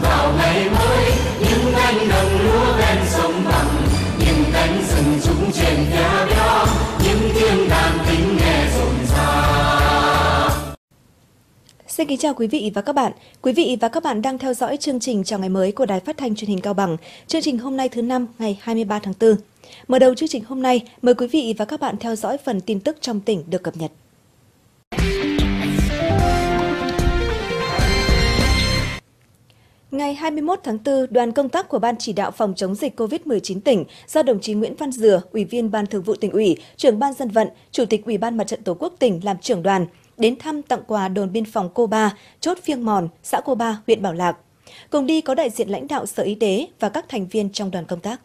vào ngày mới những cánh đồng lúa ven sông bằng những cánh rừng trúng trên nhà béo những tiếng đàn tính nghe rộn rã Xin kính chào quý vị và các bạn. Quý vị và các bạn đang theo dõi chương trình Chào ngày mới của Đài Phát thanh Truyền hình Cao Bằng. Chương trình hôm nay thứ năm ngày 23 tháng 4. Mở đầu chương trình hôm nay, mời quý vị và các bạn theo dõi phần tin tức trong tỉnh được cập nhật. Ngày 21 tháng 4, đoàn công tác của Ban chỉ đạo phòng chống dịch COVID-19 tỉnh do đồng chí Nguyễn Văn Dừa, Ủy viên Ban Thường vụ tỉnh ủy, trưởng Ban dân vận, Chủ tịch Ủy ban Mặt trận Tổ quốc tỉnh làm trưởng đoàn, đến thăm tặng quà đồn biên phòng Cô Ba, chốt Phiêng Mòn, xã Cô Ba, huyện Bảo Lạc. Cùng đi có đại diện lãnh đạo Sở Y tế và các thành viên trong đoàn công tác.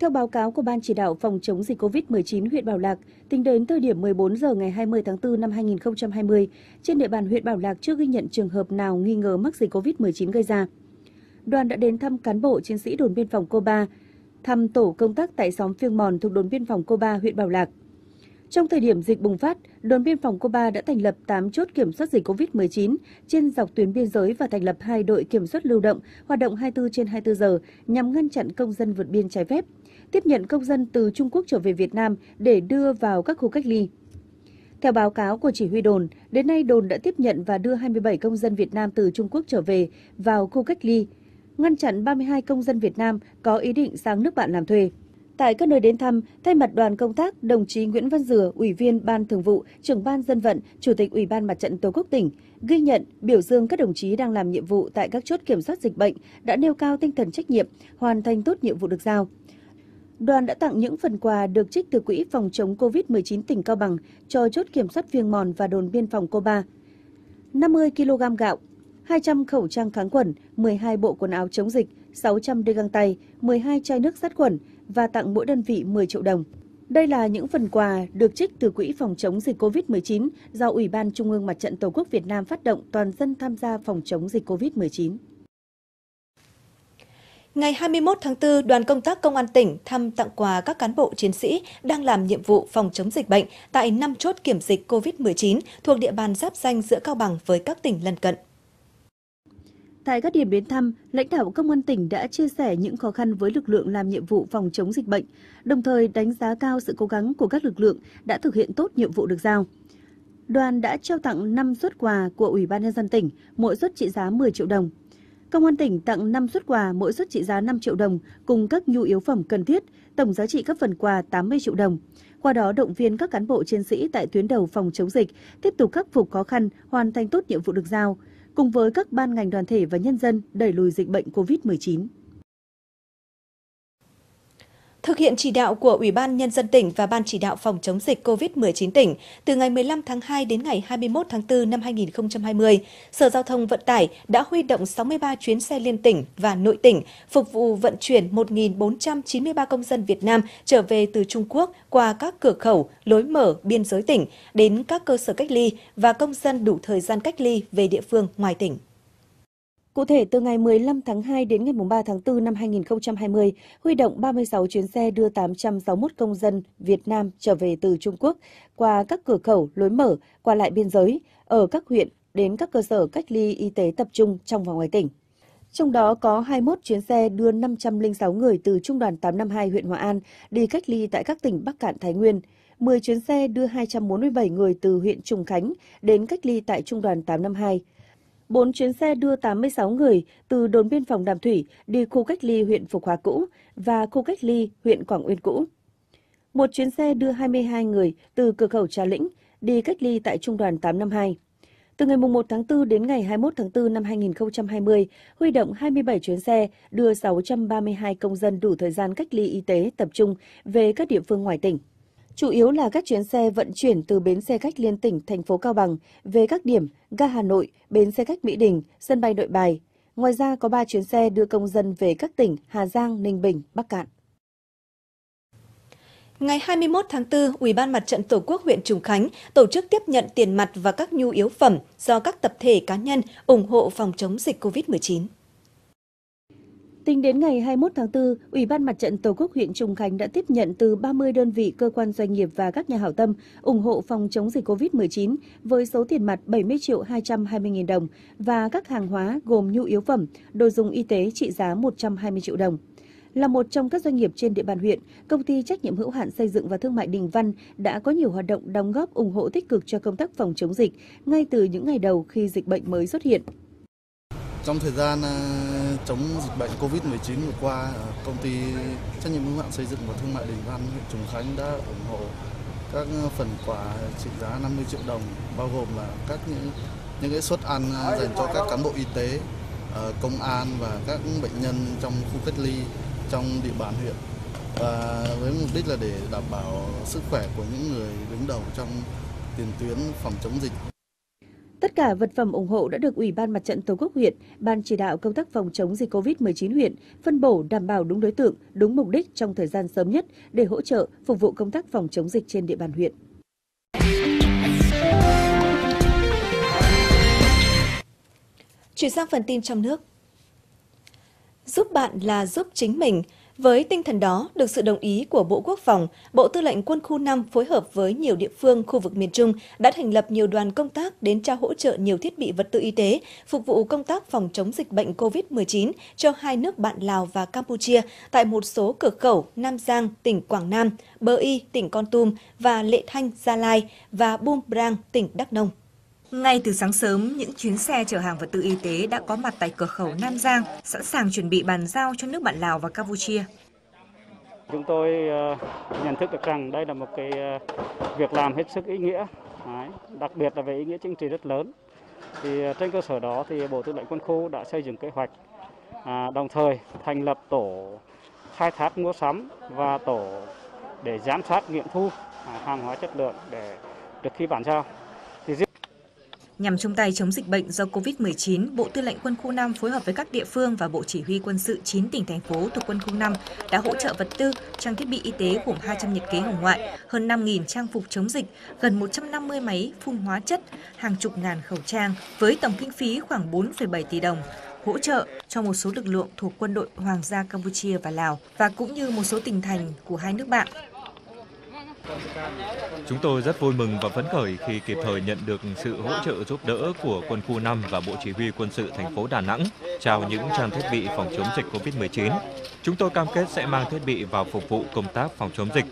Theo báo cáo của Ban chỉ đạo phòng chống dịch COVID-19 huyện Bảo Lạc, tính đến thời điểm 14 giờ ngày 20 tháng 4 năm 2020, trên địa bàn huyện Bảo Lạc chưa ghi nhận trường hợp nào nghi ngờ mắc dịch COVID-19 gây ra. Đoàn đã đến thăm cán bộ chiến sĩ đồn biên phòng Cô Ba, thăm tổ công tác tại xóm Phiêng Mòn thuộc đồn biên phòng Cô Ba, huyện Bảo Lạc. Trong thời điểm dịch bùng phát, đồn biên phòng Cô Ba đã thành lập 8 chốt kiểm soát dịch COVID-19 trên dọc tuyến biên giới và thành lập hai đội kiểm soát lưu động hoạt động 24 trên 24 giờ nhằm ngăn chặn công dân vượt biên trái phép tiếp nhận công dân từ Trung Quốc trở về Việt Nam để đưa vào các khu cách ly. Theo báo cáo của chỉ huy đồn, đến nay đồn đã tiếp nhận và đưa 27 công dân Việt Nam từ Trung Quốc trở về vào khu cách ly, ngăn chặn 32 công dân Việt Nam có ý định sang nước bạn làm thuê. Tại các nơi đến thăm, thay mặt đoàn công tác, đồng chí Nguyễn Văn Dừa, Ủy viên Ban Thường vụ, Trưởng ban Dân vận, Chủ tịch Ủy ban Mặt trận Tổ quốc tỉnh, ghi nhận, biểu dương các đồng chí đang làm nhiệm vụ tại các chốt kiểm soát dịch bệnh đã nêu cao tinh thần trách nhiệm, hoàn thành tốt nhiệm vụ được giao đoàn đã tặng những phần quà được trích từ Quỹ phòng chống COVID-19 tỉnh Cao Bằng cho chốt kiểm soát viên Mòn và đồn biên phòng Cô Ba. 50 kg gạo, 200 khẩu trang kháng khuẩn, 12 bộ quần áo chống dịch, 600 đôi găng tay, 12 chai nước sát khuẩn và tặng mỗi đơn vị 10 triệu đồng. Đây là những phần quà được trích từ Quỹ phòng chống dịch COVID-19 do Ủy ban Trung ương Mặt trận Tổ quốc Việt Nam phát động toàn dân tham gia phòng chống dịch COVID-19. Ngày 21 tháng 4, đoàn công tác Công an tỉnh thăm tặng quà các cán bộ chiến sĩ đang làm nhiệm vụ phòng chống dịch bệnh tại 5 chốt kiểm dịch COVID-19 thuộc địa bàn giáp danh giữa Cao Bằng với các tỉnh lân cận. Tại các điểm đến thăm, lãnh đạo Công an tỉnh đã chia sẻ những khó khăn với lực lượng làm nhiệm vụ phòng chống dịch bệnh, đồng thời đánh giá cao sự cố gắng của các lực lượng đã thực hiện tốt nhiệm vụ được giao. Đoàn đã trao tặng 5 suất quà của Ủy ban nhân dân tỉnh, mỗi suất trị giá 10 triệu đồng Công an tỉnh tặng 5 xuất quà mỗi xuất trị giá 5 triệu đồng cùng các nhu yếu phẩm cần thiết, tổng giá trị các phần quà 80 triệu đồng. Qua đó động viên các cán bộ chiến sĩ tại tuyến đầu phòng chống dịch tiếp tục khắc phục khó khăn, hoàn thành tốt nhiệm vụ được giao, cùng với các ban ngành đoàn thể và nhân dân đẩy lùi dịch bệnh COVID-19. Thực hiện chỉ đạo của Ủy ban Nhân dân tỉnh và Ban chỉ đạo phòng chống dịch COVID-19 tỉnh, từ ngày 15 tháng 2 đến ngày 21 tháng 4 năm 2020, Sở Giao thông Vận tải đã huy động 63 chuyến xe liên tỉnh và nội tỉnh phục vụ vận chuyển 1.493 công dân Việt Nam trở về từ Trung Quốc qua các cửa khẩu, lối mở biên giới tỉnh đến các cơ sở cách ly và công dân đủ thời gian cách ly về địa phương ngoài tỉnh. Cụ thể, từ ngày 15 tháng 2 đến ngày 3 tháng 4 năm 2020, huy động 36 chuyến xe đưa 861 công dân Việt Nam trở về từ Trung Quốc qua các cửa khẩu lối mở, qua lại biên giới, ở các huyện đến các cơ sở cách ly y tế tập trung trong và ngoài tỉnh. Trong đó có 21 chuyến xe đưa 506 người từ Trung đoàn 852 huyện Hòa An đi cách ly tại các tỉnh Bắc Cạn, Thái Nguyên, 10 chuyến xe đưa 247 người từ huyện Trùng Khánh đến cách ly tại Trung đoàn 852, 4 chuyến xe đưa 86 người từ đồn biên phòng Đàm Thủy đi khu cách ly huyện Phục Hóa cũ và khu cách ly huyện Quảng Uyên cũ. Một chuyến xe đưa 22 người từ cửa khẩu Trà Lĩnh đi cách ly tại Trung đoàn 852. Từ ngày 1 tháng 4 đến ngày 21 tháng 4 năm 2020, huy động 27 chuyến xe đưa 632 công dân đủ thời gian cách ly y tế tập trung về các địa phương ngoài tỉnh chủ yếu là các chuyến xe vận chuyển từ bến xe khách liên tỉnh thành phố Cao Bằng về các điểm ga Hà Nội, bến xe khách Mỹ Đình, sân bay Nội Bài. Ngoài ra có 3 chuyến xe đưa công dân về các tỉnh Hà Giang, Ninh Bình, Bắc Cạn. Ngày 21 tháng 4, Ủy ban Mặt trận Tổ quốc huyện Trùng Khánh tổ chức tiếp nhận tiền mặt và các nhu yếu phẩm do các tập thể cá nhân ủng hộ phòng chống dịch COVID-19. Tính đến ngày 21 tháng 4, Ủy ban Mặt trận Tổ quốc huyện Trùng Khánh đã tiếp nhận từ 30 đơn vị cơ quan doanh nghiệp và các nhà hảo tâm ủng hộ phòng chống dịch COVID-19 với số tiền mặt 70 triệu 220 nghìn đồng và các hàng hóa gồm nhu yếu phẩm, đồ dùng y tế trị giá 120 triệu đồng. Là một trong các doanh nghiệp trên địa bàn huyện, công ty trách nhiệm hữu hạn xây dựng và thương mại Đình Văn đã có nhiều hoạt động đóng góp ủng hộ tích cực cho công tác phòng chống dịch ngay từ những ngày đầu khi dịch bệnh mới xuất hiện. Trong thời gian à, chống dịch bệnh Covid-19 vừa qua, ờ, công ty trách nhiệm hữu hạn xây dựng và thương mại Đình Văn huyện Trùng Khánh đã ủng hộ các phần quà trị giá 50 triệu đồng bao gồm là các những những cái suất ăn dành cho các cán bộ y tế, ờ, công an và các bệnh nhân trong khu cách ly trong địa bàn huyện và với mục đích là để đảm bảo sức khỏe của những người đứng đầu trong tiền tuyến phòng chống dịch Tất cả vật phẩm ủng hộ đã được Ủy ban Mặt trận Tổ quốc huyện, Ban chỉ đạo công tác phòng chống dịch COVID-19 huyện phân bổ đảm bảo đúng đối tượng, đúng mục đích trong thời gian sớm nhất để hỗ trợ phục vụ công tác phòng chống dịch trên địa bàn huyện. Chuyển sang phần tin trong nước. Giúp bạn là giúp chính mình – với tinh thần đó, được sự đồng ý của Bộ Quốc phòng, Bộ Tư lệnh Quân khu 5 phối hợp với nhiều địa phương khu vực miền Trung đã thành lập nhiều đoàn công tác đến trao hỗ trợ nhiều thiết bị vật tư y tế, phục vụ công tác phòng chống dịch bệnh COVID-19 cho hai nước bạn Lào và Campuchia tại một số cửa khẩu Nam Giang, tỉnh Quảng Nam, Bờ Y, tỉnh Con Tum và Lệ Thanh, Gia Lai và Bum Brang, tỉnh Đắk Nông. Ngay từ sáng sớm, những chuyến xe chở hàng vật tư y tế đã có mặt tại cửa khẩu Nam Giang, sẵn sàng chuẩn bị bàn giao cho nước bạn Lào và Campuchia. Chúng tôi ờ, nhận thức được rằng đây là một cái ờ, việc làm hết sức ý nghĩa, đặc biệt là về ý nghĩa chính trị rất lớn. Thì ờ, trên cơ sở đó thì Bộ Tư lệnh Quân khu đã xây dựng kế hoạch, à, đồng thời thành lập tổ khai thác mua sắm và tổ để giám sát nghiệm thu à, hàng hóa chất lượng để được khi bàn giao. Nhằm chung tay chống dịch bệnh do COVID-19, Bộ Tư lệnh Quân khu 5 phối hợp với các địa phương và Bộ Chỉ huy Quân sự 9 tỉnh thành phố thuộc Quân khu 5 đã hỗ trợ vật tư, trang thiết bị y tế gồm 200 nhiệt kế hồng ngoại, hơn 5.000 trang phục chống dịch, gần 150 máy phun hóa chất, hàng chục ngàn khẩu trang với tổng kinh phí khoảng 4,7 tỷ đồng hỗ trợ cho một số lực lượng thuộc quân đội Hoàng gia Campuchia và Lào và cũng như một số tỉnh thành của hai nước bạn Chúng tôi rất vui mừng và phấn khởi khi kịp thời nhận được sự hỗ trợ giúp đỡ của quân khu 5 và Bộ Chỉ huy quân sự thành phố Đà Nẵng trao những trang thiết bị phòng chống dịch COVID-19. Chúng tôi cam kết sẽ mang thiết bị vào phục vụ công tác phòng chống dịch.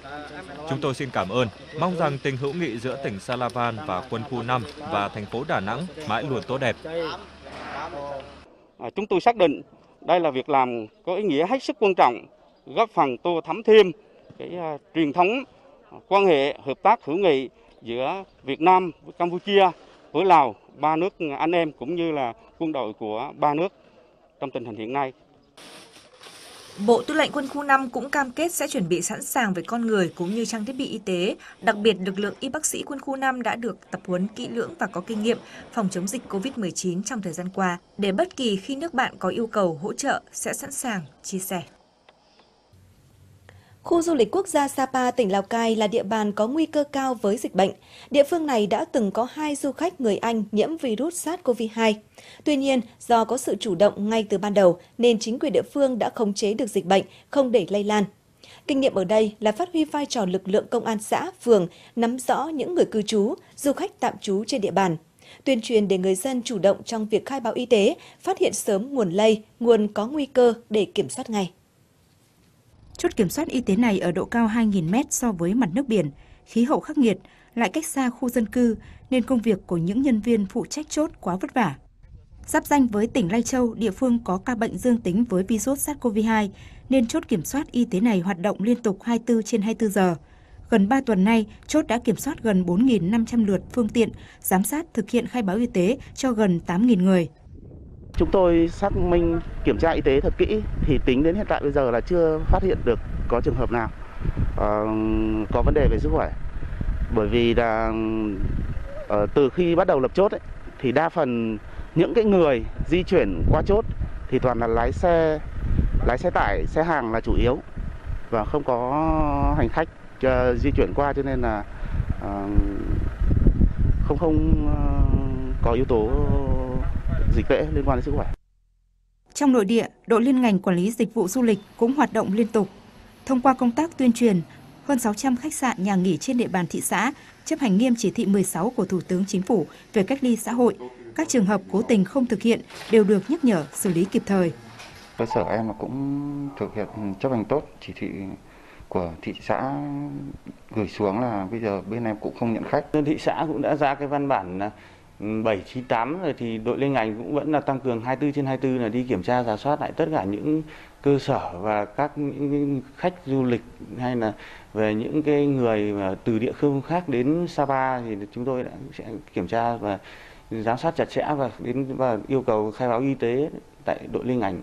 Chúng tôi xin cảm ơn, mong rằng tình hữu nghị giữa tỉnh Salavan và quân khu 5 và thành phố Đà Nẵng mãi luôn tốt đẹp. À, chúng tôi xác định đây là việc làm có ý nghĩa hết sức quan trọng, góp phần tô thắm thêm cái à, truyền thống quan hệ hợp tác hữu nghị giữa Việt Nam với Campuchia với Lào ba nước anh em cũng như là quân đội của ba nước trong tình hình hiện nay. Bộ Tư lệnh Quân khu 5 cũng cam kết sẽ chuẩn bị sẵn sàng về con người cũng như trang thiết bị y tế, đặc biệt lực lượng y bác sĩ Quân khu 5 đã được tập huấn kỹ lưỡng và có kinh nghiệm phòng chống dịch COVID-19 trong thời gian qua, để bất kỳ khi nước bạn có yêu cầu hỗ trợ sẽ sẵn sàng chia sẻ. Khu du lịch quốc gia Sapa, tỉnh Lào Cai là địa bàn có nguy cơ cao với dịch bệnh. Địa phương này đã từng có hai du khách người Anh nhiễm virus SARS-CoV-2. Tuy nhiên, do có sự chủ động ngay từ ban đầu, nên chính quyền địa phương đã khống chế được dịch bệnh, không để lây lan. Kinh nghiệm ở đây là phát huy vai trò lực lượng công an xã, phường, nắm rõ những người cư trú, du khách tạm trú trên địa bàn, tuyên truyền để người dân chủ động trong việc khai báo y tế, phát hiện sớm nguồn lây, nguồn có nguy cơ để kiểm soát ngay. Chốt kiểm soát y tế này ở độ cao 2.000m so với mặt nước biển, khí hậu khắc nghiệt, lại cách xa khu dân cư nên công việc của những nhân viên phụ trách chốt quá vất vả. Giáp danh với tỉnh Lai Châu, địa phương có ca bệnh dương tính với virus SARS-CoV-2 nên chốt kiểm soát y tế này hoạt động liên tục 24 trên 24 giờ. Gần 3 tuần nay, chốt đã kiểm soát gần 4.500 lượt phương tiện, giám sát thực hiện khai báo y tế cho gần 8.000 người. Chúng tôi xác minh kiểm tra y tế thật kỹ thì tính đến hiện tại bây giờ là chưa phát hiện được có trường hợp nào uh, có vấn đề về sức khỏe. Bởi vì là uh, từ khi bắt đầu lập chốt ấy, thì đa phần những cái người di chuyển qua chốt thì toàn là lái xe lái xe tải, xe hàng là chủ yếu và không có hành khách uh, di chuyển qua cho nên là uh, không không uh, có yếu tố dịch tễ liên quan đến sức khỏe. Trong nội địa, đội liên ngành quản lý dịch vụ du lịch cũng hoạt động liên tục. Thông qua công tác tuyên truyền, hơn 600 khách sạn nhà nghỉ trên địa bàn thị xã chấp hành nghiêm chỉ thị 16 của Thủ tướng Chính phủ về cách ly xã hội. Các trường hợp cố tình không thực hiện đều được nhắc nhở xử lý kịp thời. Cơ sở em cũng thực hiện chấp hành tốt chỉ thị của thị xã gửi xuống là bây giờ bên em cũng không nhận khách. Thị xã cũng đã ra cái văn bản 798 rồi thì đội liên ngành cũng vẫn là tăng cường 24 trên 24 là đi kiểm tra giả soát lại tất cả những cơ sở và các những khách du lịch hay là về những cái người mà từ địa phương khác đến Sapa thì chúng tôi đã sẽ kiểm tra và giám sát chặt chẽ và đến và yêu cầu khai báo y tế tại đội liên ngành.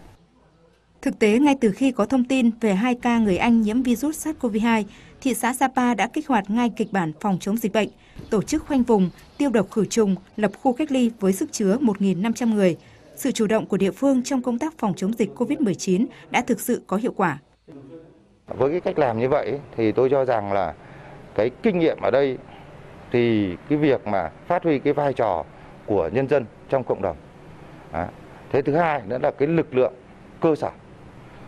Thực tế ngay từ khi có thông tin về hai ca người Anh nhiễm virus SARS-CoV-2 thị xã Sapa đã kích hoạt ngay kịch bản phòng chống dịch bệnh, tổ chức khoanh vùng, tiêu độc khử trùng, lập khu cách ly với sức chứa 1.500 người. Sự chủ động của địa phương trong công tác phòng chống dịch COVID-19 đã thực sự có hiệu quả. Với cái cách làm như vậy thì tôi cho rằng là cái kinh nghiệm ở đây thì cái việc mà phát huy cái vai trò của nhân dân trong cộng đồng. À, thế thứ hai nữa là cái lực lượng cơ sở,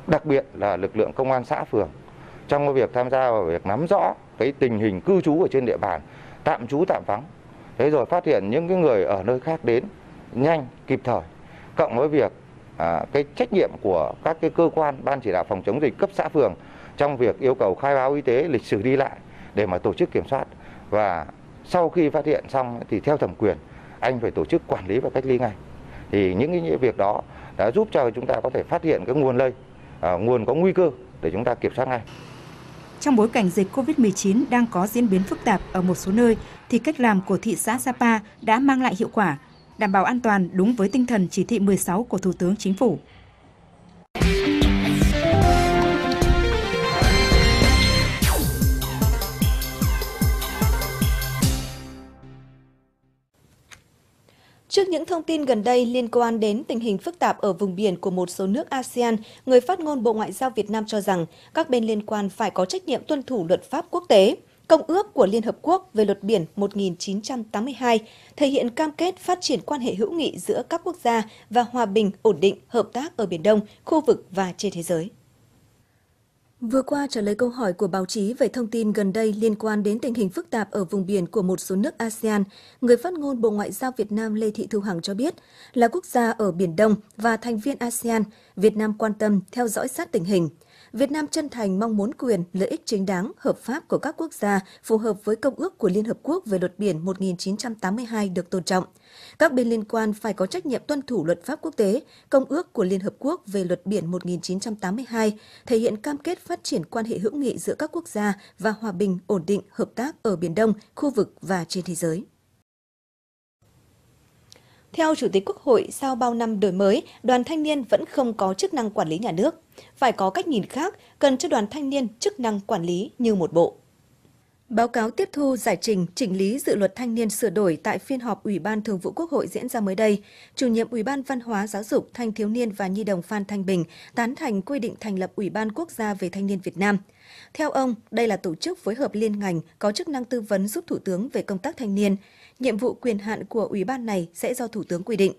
đặc biệt là lực lượng công an xã phường trong việc tham gia vào việc nắm rõ cái tình hình cư trú ở trên địa bàn tạm trú tạm vắng thế rồi phát hiện những cái người ở nơi khác đến nhanh kịp thời cộng với việc à, cái trách nhiệm của các cái cơ quan ban chỉ đạo phòng chống dịch cấp xã phường trong việc yêu cầu khai báo y tế lịch sử đi lại để mà tổ chức kiểm soát và sau khi phát hiện xong thì theo thẩm quyền anh phải tổ chức quản lý và cách ly ngay thì những cái việc đó đã giúp cho chúng ta có thể phát hiện cái nguồn lây à, nguồn có nguy cơ để chúng ta kiểm soát ngay trong bối cảnh dịch COVID-19 đang có diễn biến phức tạp ở một số nơi, thì cách làm của thị xã Sapa đã mang lại hiệu quả, đảm bảo an toàn đúng với tinh thần chỉ thị 16 của Thủ tướng Chính phủ. Trước những thông tin gần đây liên quan đến tình hình phức tạp ở vùng biển của một số nước ASEAN, người phát ngôn Bộ Ngoại giao Việt Nam cho rằng các bên liên quan phải có trách nhiệm tuân thủ luật pháp quốc tế. Công ước của Liên Hợp Quốc về luật biển 1982 thể hiện cam kết phát triển quan hệ hữu nghị giữa các quốc gia và hòa bình, ổn định, hợp tác ở Biển Đông, khu vực và trên thế giới. Vừa qua trả lời câu hỏi của báo chí về thông tin gần đây liên quan đến tình hình phức tạp ở vùng biển của một số nước ASEAN, người phát ngôn Bộ Ngoại giao Việt Nam Lê Thị Thu Hằng cho biết là quốc gia ở Biển Đông và thành viên ASEAN, Việt Nam quan tâm theo dõi sát tình hình – Việt Nam chân thành mong muốn quyền, lợi ích chính đáng, hợp pháp của các quốc gia phù hợp với Công ước của Liên Hợp Quốc về luật biển 1982 được tôn trọng. Các bên liên quan phải có trách nhiệm tuân thủ luật pháp quốc tế, Công ước của Liên Hợp Quốc về luật biển 1982, thể hiện cam kết phát triển quan hệ hữu nghị giữa các quốc gia và hòa bình, ổn định, hợp tác ở Biển Đông, khu vực và trên thế giới. Theo Chủ tịch Quốc hội, sau bao năm đổi mới, đoàn thanh niên vẫn không có chức năng quản lý nhà nước. Phải có cách nhìn khác, cần cho đoàn thanh niên chức năng quản lý như một bộ. Báo cáo tiếp thu giải trình chỉnh lý dự luật thanh niên sửa đổi tại phiên họp Ủy ban Thường vụ Quốc hội diễn ra mới đây, chủ nhiệm Ủy ban Văn hóa Giáo dục Thanh thiếu niên và Nhi đồng Phan Thanh Bình tán thành quy định thành lập Ủy ban Quốc gia về Thanh niên Việt Nam. Theo ông, đây là tổ chức phối hợp liên ngành có chức năng tư vấn giúp Thủ tướng về công tác thanh niên nhiệm vụ quyền hạn của ủy ban này sẽ do Thủ tướng quy định.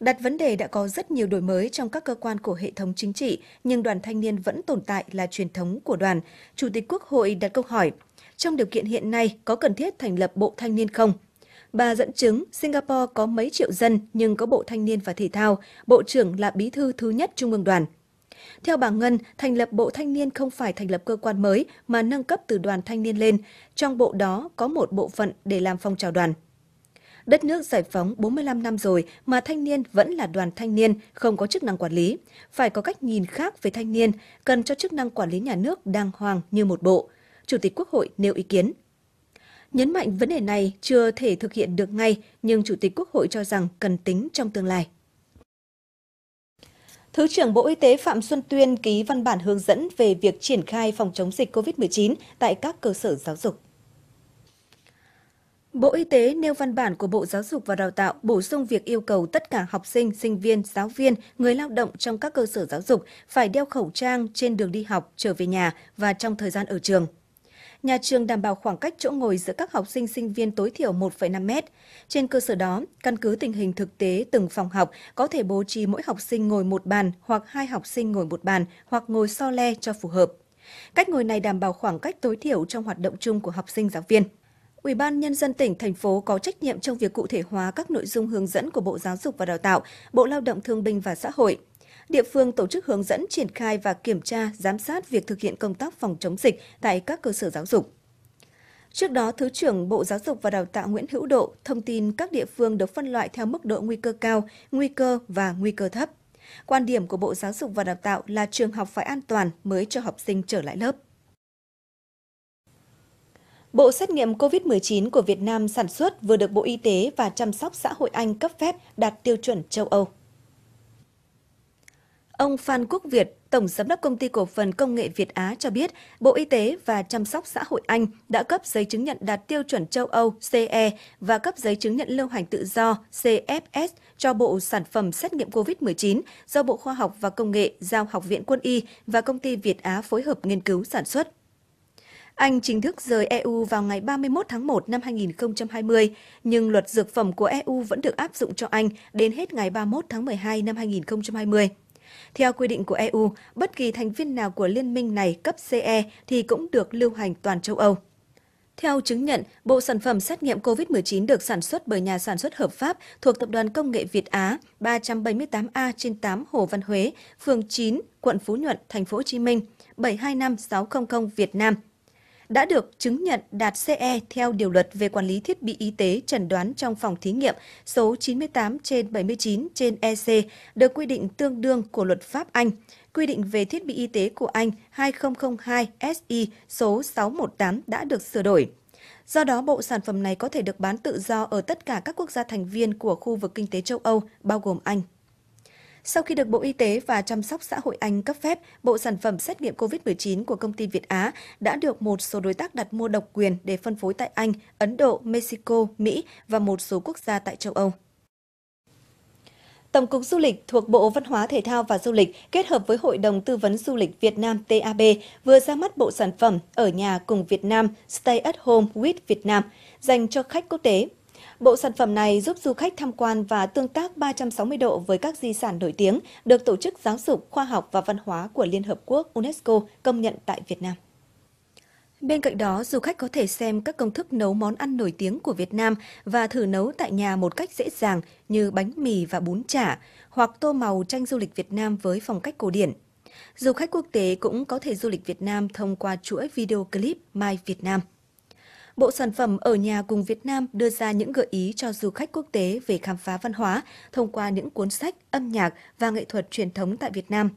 Đặt vấn đề đã có rất nhiều đổi mới trong các cơ quan của hệ thống chính trị, nhưng đoàn thanh niên vẫn tồn tại là truyền thống của đoàn. Chủ tịch Quốc hội đặt câu hỏi, trong điều kiện hiện nay có cần thiết thành lập bộ thanh niên không? Bà dẫn chứng Singapore có mấy triệu dân nhưng có bộ thanh niên và thể thao, bộ trưởng là bí thư thứ nhất Trung ương đoàn – theo bà Ngân, thành lập Bộ Thanh niên không phải thành lập cơ quan mới mà nâng cấp từ đoàn thanh niên lên. Trong bộ đó có một bộ phận để làm phong trào đoàn. Đất nước giải phóng 45 năm rồi mà thanh niên vẫn là đoàn thanh niên, không có chức năng quản lý. Phải có cách nhìn khác về thanh niên, cần cho chức năng quản lý nhà nước đàng hoàng như một bộ. Chủ tịch Quốc hội nêu ý kiến. Nhấn mạnh vấn đề này chưa thể thực hiện được ngay, nhưng Chủ tịch Quốc hội cho rằng cần tính trong tương lai. Thứ trưởng Bộ Y tế Phạm Xuân Tuyên ký văn bản hướng dẫn về việc triển khai phòng chống dịch COVID-19 tại các cơ sở giáo dục. Bộ Y tế nêu văn bản của Bộ Giáo dục và Đào tạo bổ sung việc yêu cầu tất cả học sinh, sinh viên, giáo viên, người lao động trong các cơ sở giáo dục phải đeo khẩu trang trên đường đi học, trở về nhà và trong thời gian ở trường nhà trường đảm bảo khoảng cách chỗ ngồi giữa các học sinh sinh viên tối thiểu 1,5 mét. Trên cơ sở đó, căn cứ tình hình thực tế từng phòng học có thể bố trí mỗi học sinh ngồi một bàn hoặc hai học sinh ngồi một bàn hoặc ngồi so le cho phù hợp. Cách ngồi này đảm bảo khoảng cách tối thiểu trong hoạt động chung của học sinh giáo viên. Ủy ban nhân dân tỉnh thành phố có trách nhiệm trong việc cụ thể hóa các nội dung hướng dẫn của Bộ Giáo dục và Đào tạo, Bộ Lao động Thương binh và Xã hội địa phương tổ chức hướng dẫn triển khai và kiểm tra, giám sát việc thực hiện công tác phòng chống dịch tại các cơ sở giáo dục. Trước đó, Thứ trưởng Bộ Giáo dục và Đào tạo Nguyễn Hữu Độ thông tin các địa phương được phân loại theo mức độ nguy cơ cao, nguy cơ và nguy cơ thấp. Quan điểm của Bộ Giáo dục và Đào tạo là trường học phải an toàn mới cho học sinh trở lại lớp. Bộ xét nghiệm COVID-19 của Việt Nam sản xuất vừa được Bộ Y tế và Chăm sóc xã hội Anh cấp phép đạt tiêu chuẩn châu Âu. Ông Phan Quốc Việt, Tổng Giám đốc Công ty Cổ phần Công nghệ Việt Á cho biết, Bộ Y tế và Chăm sóc Xã hội Anh đã cấp giấy chứng nhận đạt tiêu chuẩn châu Âu CE và cấp giấy chứng nhận lưu hành tự do CFS cho Bộ Sản phẩm Xét nghiệm COVID-19 do Bộ Khoa học và Công nghệ giao Học viện Quân y và Công ty Việt Á phối hợp nghiên cứu sản xuất. Anh chính thức rời EU vào ngày 31 tháng 1 năm 2020, nhưng luật dược phẩm của EU vẫn được áp dụng cho Anh đến hết ngày 31 tháng 12 năm 2020. Theo quy định của EU, bất kỳ thành viên nào của liên minh này cấp CE thì cũng được lưu hành toàn châu Âu. Theo chứng nhận, bộ sản phẩm xét nghiệm COVID-19 được sản xuất bởi nhà sản xuất hợp pháp thuộc Tập đoàn Công nghệ Việt Á 378A trên 8 Hồ Văn Huế, phường 9, quận Phú Nhuận, thành phố Hồ Chí Minh, 725600, Việt Nam đã được chứng nhận đạt CE theo điều luật về quản lý thiết bị y tế trần đoán trong phòng thí nghiệm số 98 trên 79 trên EC được quy định tương đương của luật pháp Anh, quy định về thiết bị y tế của Anh 2002 SI số 618 đã được sửa đổi. Do đó, bộ sản phẩm này có thể được bán tự do ở tất cả các quốc gia thành viên của khu vực kinh tế châu Âu, bao gồm Anh. Sau khi được Bộ Y tế và Chăm sóc xã hội Anh cấp phép, bộ sản phẩm xét nghiệm COVID-19 của công ty Việt Á đã được một số đối tác đặt mua độc quyền để phân phối tại Anh, Ấn Độ, Mexico, Mỹ và một số quốc gia tại châu Âu. Tổng cục Du lịch thuộc Bộ Văn hóa Thể thao và Du lịch kết hợp với Hội đồng Tư vấn Du lịch Việt Nam TAB vừa ra mắt bộ sản phẩm Ở nhà cùng Việt Nam Stay at Home with Việt Nam dành cho khách quốc tế. Bộ sản phẩm này giúp du khách tham quan và tương tác 360 độ với các di sản nổi tiếng được Tổ chức Giáo dục, Khoa học và Văn hóa của Liên Hợp Quốc UNESCO công nhận tại Việt Nam. Bên cạnh đó, du khách có thể xem các công thức nấu món ăn nổi tiếng của Việt Nam và thử nấu tại nhà một cách dễ dàng như bánh mì và bún chả, hoặc tô màu tranh du lịch Việt Nam với phong cách cổ điển. Du khách quốc tế cũng có thể du lịch Việt Nam thông qua chuỗi video clip My Việt Nam. Bộ Sản phẩm ở nhà cùng Việt Nam đưa ra những gợi ý cho du khách quốc tế về khám phá văn hóa thông qua những cuốn sách, âm nhạc và nghệ thuật truyền thống tại Việt Nam.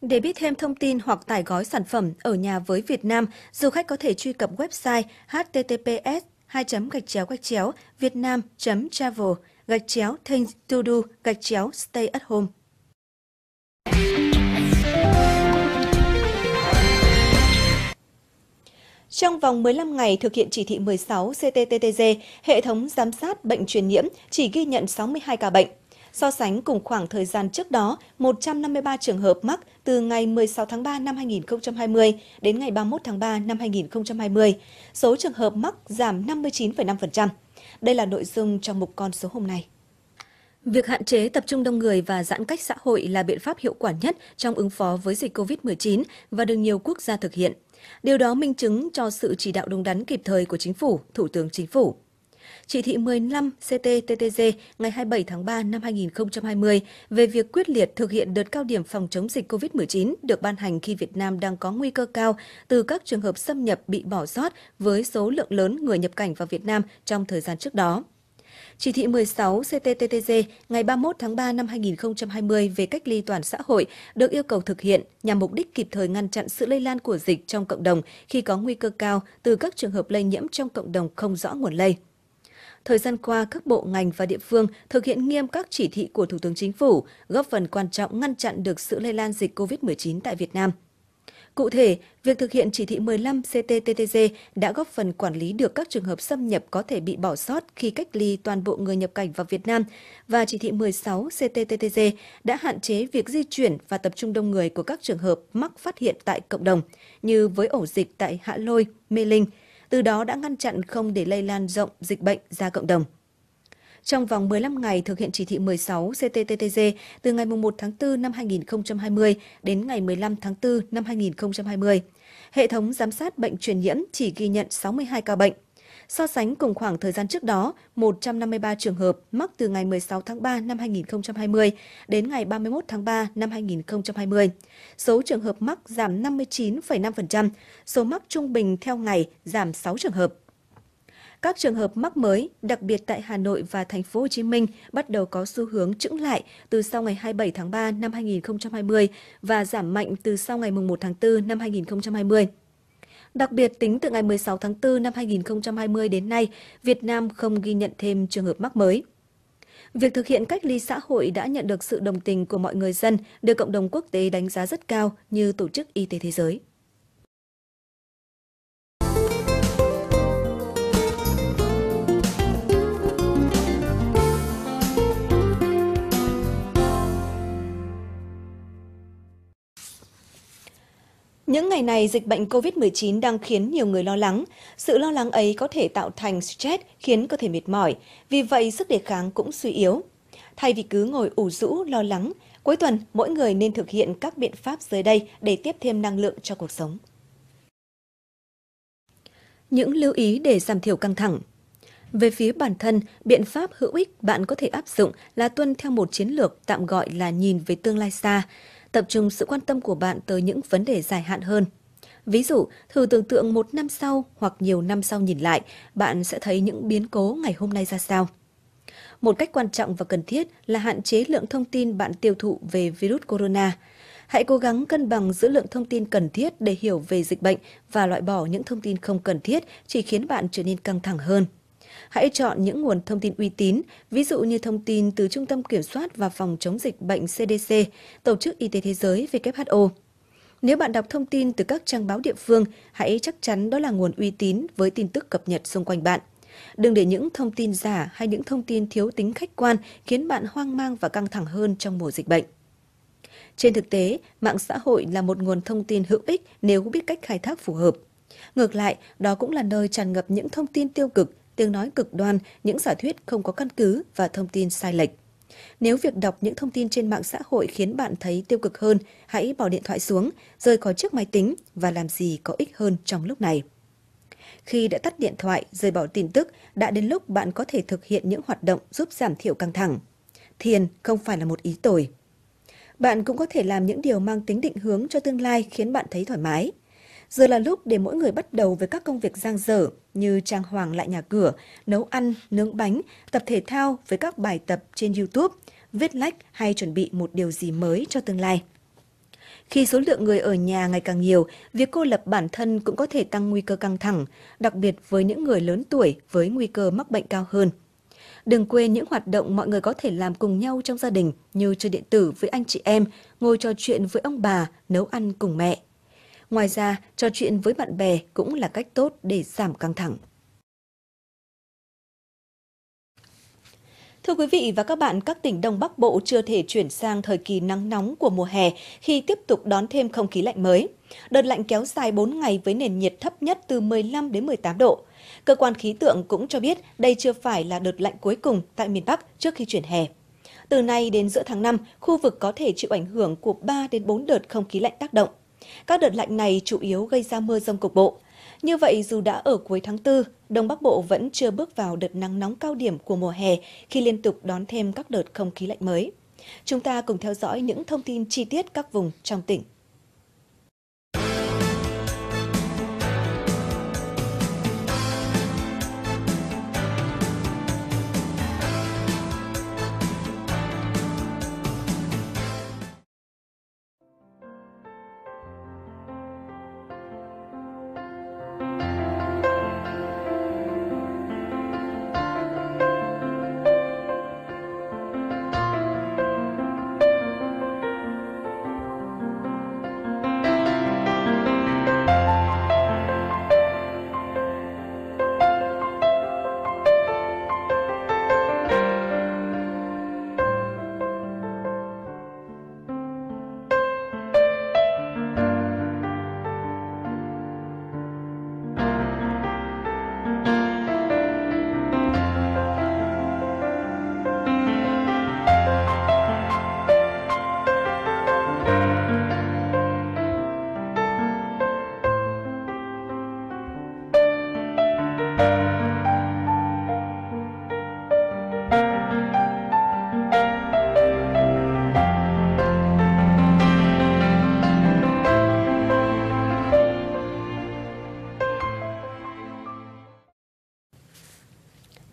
Để biết thêm thông tin hoặc tải gói sản phẩm ở nhà với Việt Nam, du khách có thể truy cập website https 2 gạch chéo gạch chéo việt vietnam travel gạch chéo things to do gạch chéo stay at home. Trong vòng 15 ngày thực hiện chỉ thị 16 CTTTG, hệ thống giám sát bệnh truyền nhiễm chỉ ghi nhận 62 ca bệnh. So sánh cùng khoảng thời gian trước đó, 153 trường hợp mắc từ ngày 16 tháng 3 năm 2020 đến ngày 31 tháng 3 năm 2020, số trường hợp mắc giảm 59,5%. Đây là nội dung trong mục con số hôm nay. Việc hạn chế tập trung đông người và giãn cách xã hội là biện pháp hiệu quả nhất trong ứng phó với dịch COVID-19 và được nhiều quốc gia thực hiện. Điều đó minh chứng cho sự chỉ đạo đúng đắn kịp thời của Chính phủ, Thủ tướng Chính phủ. Chỉ thị 15 CTTTG ngày 27 tháng 3 năm 2020 về việc quyết liệt thực hiện đợt cao điểm phòng chống dịch COVID-19 được ban hành khi Việt Nam đang có nguy cơ cao từ các trường hợp xâm nhập bị bỏ sót với số lượng lớn người nhập cảnh vào Việt Nam trong thời gian trước đó. Chỉ thị 16 CTTTG ngày 31 tháng 3 năm 2020 về cách ly toàn xã hội được yêu cầu thực hiện nhằm mục đích kịp thời ngăn chặn sự lây lan của dịch trong cộng đồng khi có nguy cơ cao từ các trường hợp lây nhiễm trong cộng đồng không rõ nguồn lây. Thời gian qua, các bộ ngành và địa phương thực hiện nghiêm các chỉ thị của Thủ tướng Chính phủ, góp phần quan trọng ngăn chặn được sự lây lan dịch COVID-19 tại Việt Nam – Cụ thể, việc thực hiện chỉ thị 15 CTTTG đã góp phần quản lý được các trường hợp xâm nhập có thể bị bỏ sót khi cách ly toàn bộ người nhập cảnh vào Việt Nam và chỉ thị 16 CTTTG đã hạn chế việc di chuyển và tập trung đông người của các trường hợp mắc phát hiện tại cộng đồng như với ổ dịch tại Hạ Lôi, Mê Linh, từ đó đã ngăn chặn không để lây lan rộng dịch bệnh ra cộng đồng trong vòng 15 ngày thực hiện chỉ thị 16 CTTTG từ ngày 1 tháng 4 năm 2020 đến ngày 15 tháng 4 năm 2020. Hệ thống giám sát bệnh truyền nhiễm chỉ ghi nhận 62 ca bệnh. So sánh cùng khoảng thời gian trước đó, 153 trường hợp mắc từ ngày 16 tháng 3 năm 2020 đến ngày 31 tháng 3 năm 2020. Số trường hợp mắc giảm 59,5%, số mắc trung bình theo ngày giảm 6 trường hợp các trường hợp mắc mới, đặc biệt tại Hà Nội và thành phố Hồ Chí Minh bắt đầu có xu hướng chững lại từ sau ngày 27 tháng 3 năm 2020 và giảm mạnh từ sau ngày 1 tháng 4 năm 2020. Đặc biệt, tính từ ngày 16 tháng 4 năm 2020 đến nay, Việt Nam không ghi nhận thêm trường hợp mắc mới. Việc thực hiện cách ly xã hội đã nhận được sự đồng tình của mọi người dân, được cộng đồng quốc tế đánh giá rất cao như Tổ chức Y tế Thế giới. Những ngày này, dịch bệnh COVID-19 đang khiến nhiều người lo lắng. Sự lo lắng ấy có thể tạo thành stress khiến cơ thể mệt mỏi, vì vậy sức đề kháng cũng suy yếu. Thay vì cứ ngồi ủ rũ, lo lắng, cuối tuần mỗi người nên thực hiện các biện pháp dưới đây để tiếp thêm năng lượng cho cuộc sống. Những lưu ý để giảm thiểu căng thẳng về phía bản thân, biện pháp hữu ích bạn có thể áp dụng là tuân theo một chiến lược tạm gọi là nhìn về tương lai xa tập trung sự quan tâm của bạn tới những vấn đề dài hạn hơn. Ví dụ, thử tưởng tượng một năm sau hoặc nhiều năm sau nhìn lại, bạn sẽ thấy những biến cố ngày hôm nay ra sao. Một cách quan trọng và cần thiết là hạn chế lượng thông tin bạn tiêu thụ về virus corona. Hãy cố gắng cân bằng giữa lượng thông tin cần thiết để hiểu về dịch bệnh và loại bỏ những thông tin không cần thiết chỉ khiến bạn trở nên căng thẳng hơn. Hãy chọn những nguồn thông tin uy tín, ví dụ như thông tin từ Trung tâm Kiểm soát và Phòng chống dịch bệnh CDC, Tổ chức Y tế Thế giới WHO. Nếu bạn đọc thông tin từ các trang báo địa phương, hãy chắc chắn đó là nguồn uy tín với tin tức cập nhật xung quanh bạn. Đừng để những thông tin giả hay những thông tin thiếu tính khách quan khiến bạn hoang mang và căng thẳng hơn trong mùa dịch bệnh. Trên thực tế, mạng xã hội là một nguồn thông tin hữu ích nếu biết cách khai thác phù hợp. Ngược lại, đó cũng là nơi tràn ngập những thông tin tiêu cực, tiếng nói cực đoan, những giả thuyết không có căn cứ và thông tin sai lệch. Nếu việc đọc những thông tin trên mạng xã hội khiến bạn thấy tiêu cực hơn, hãy bỏ điện thoại xuống, rời khỏi chiếc máy tính và làm gì có ích hơn trong lúc này. Khi đã tắt điện thoại, rời bỏ tin tức, đã đến lúc bạn có thể thực hiện những hoạt động giúp giảm thiểu căng thẳng. Thiền không phải là một ý tồi. Bạn cũng có thể làm những điều mang tính định hướng cho tương lai khiến bạn thấy thoải mái. Giờ là lúc để mỗi người bắt đầu với các công việc giang dở, như trang hoàng lại nhà cửa, nấu ăn, nướng bánh, tập thể thao với các bài tập trên YouTube, viết lách hay chuẩn bị một điều gì mới cho tương lai. Khi số lượng người ở nhà ngày càng nhiều, việc cô lập bản thân cũng có thể tăng nguy cơ căng thẳng, đặc biệt với những người lớn tuổi với nguy cơ mắc bệnh cao hơn. Đừng quên những hoạt động mọi người có thể làm cùng nhau trong gia đình như chơi điện tử với anh chị em, ngồi trò chuyện với ông bà, nấu ăn cùng mẹ. Ngoài ra, trò chuyện với bạn bè cũng là cách tốt để giảm căng thẳng. Thưa quý vị và các bạn, các tỉnh Đông Bắc Bộ chưa thể chuyển sang thời kỳ nắng nóng của mùa hè khi tiếp tục đón thêm không khí lạnh mới. Đợt lạnh kéo dài 4 ngày với nền nhiệt thấp nhất từ 15 đến 18 độ. Cơ quan khí tượng cũng cho biết đây chưa phải là đợt lạnh cuối cùng tại miền Bắc trước khi chuyển hè. Từ nay đến giữa tháng 5, khu vực có thể chịu ảnh hưởng của 3 đến 4 đợt không khí lạnh tác động. Các đợt lạnh này chủ yếu gây ra mưa rông cục bộ. Như vậy, dù đã ở cuối tháng 4, Đông Bắc Bộ vẫn chưa bước vào đợt nắng nóng cao điểm của mùa hè khi liên tục đón thêm các đợt không khí lạnh mới. Chúng ta cùng theo dõi những thông tin chi tiết các vùng trong tỉnh.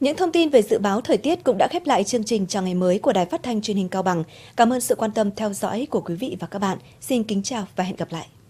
Những thông tin về dự báo thời tiết cũng đã khép lại chương trình chào ngày mới của Đài Phát thanh Truyền hình Cao Bằng. Cảm ơn sự quan tâm theo dõi của quý vị và các bạn. Xin kính chào và hẹn gặp lại.